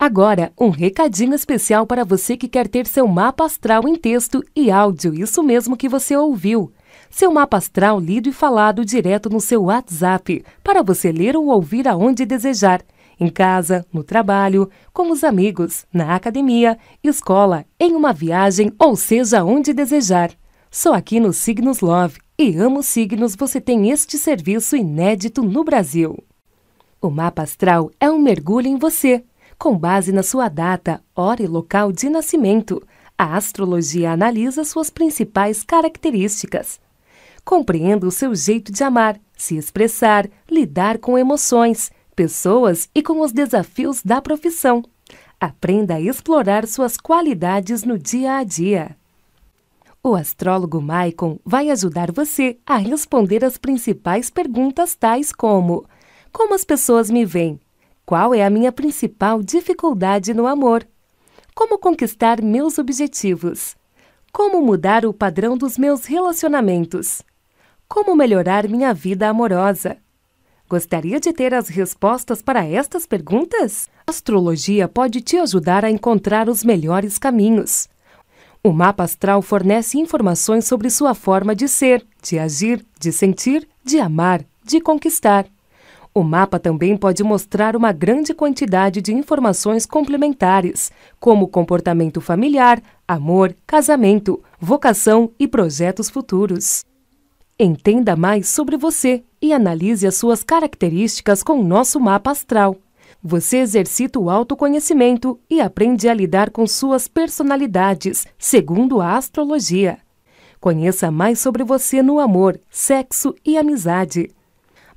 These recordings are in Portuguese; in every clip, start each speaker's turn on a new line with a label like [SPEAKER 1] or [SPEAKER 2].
[SPEAKER 1] Agora, um recadinho especial para você que quer ter seu mapa astral em texto e áudio, isso mesmo que você ouviu. Seu mapa astral lido e falado direto no seu WhatsApp, para você ler ou ouvir aonde desejar. Em casa, no trabalho, com os amigos, na academia, escola, em uma viagem ou seja onde desejar. Só aqui no Signos Love e Amo Signos você tem este serviço inédito no Brasil. O mapa astral é um mergulho em você com base na sua data, hora e local de nascimento, a astrologia analisa suas principais características. Compreenda o seu jeito de amar, se expressar, lidar com emoções, pessoas e com os desafios da profissão. Aprenda a explorar suas qualidades no dia a dia. O astrólogo Maicon vai ajudar você a responder as principais perguntas tais como: Como as pessoas me veem? Qual é a minha principal dificuldade no amor? Como conquistar meus objetivos? Como mudar o padrão dos meus relacionamentos? Como melhorar minha vida amorosa? Gostaria de ter as respostas para estas perguntas? A astrologia pode te ajudar a encontrar os melhores caminhos. O mapa astral fornece informações sobre sua forma de ser, de agir, de sentir, de amar, de conquistar. O mapa também pode mostrar uma grande quantidade de informações complementares, como comportamento familiar, amor, casamento, vocação e projetos futuros. Entenda mais sobre você e analise as suas características com o nosso mapa astral. Você exercita o autoconhecimento e aprende a lidar com suas personalidades, segundo a astrologia. Conheça mais sobre você no amor, sexo e amizade.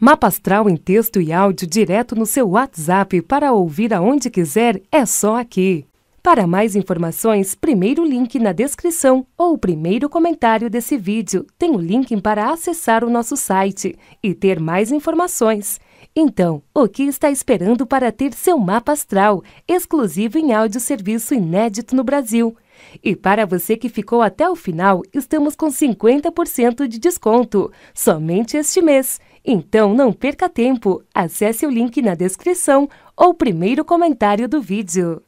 [SPEAKER 1] Mapa astral em texto e áudio direto no seu WhatsApp para ouvir aonde quiser é só aqui. Para mais informações, primeiro link na descrição ou o primeiro comentário desse vídeo tem o link para acessar o nosso site e ter mais informações. Então, o que está esperando para ter seu mapa astral, exclusivo em áudio serviço inédito no Brasil? E para você que ficou até o final, estamos com 50% de desconto, somente este mês. Então não perca tempo, acesse o link na descrição ou primeiro comentário do vídeo.